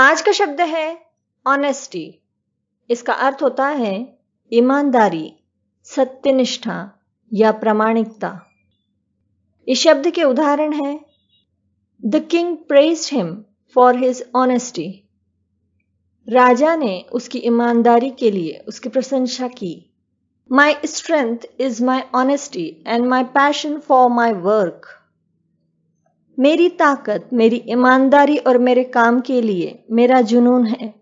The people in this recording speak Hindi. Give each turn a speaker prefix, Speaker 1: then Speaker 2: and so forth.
Speaker 1: आज का शब्द है ऑनेस्टी इसका अर्थ होता है ईमानदारी सत्यनिष्ठा या प्रामाणिकता इस शब्द के उदाहरण है the king praised him for his honesty राजा ने उसकी ईमानदारी के लिए उसकी प्रशंसा की my strength is my honesty and my passion for my work मेरी ताकत मेरी ईमानदारी और मेरे
Speaker 2: काम के लिए मेरा जुनून है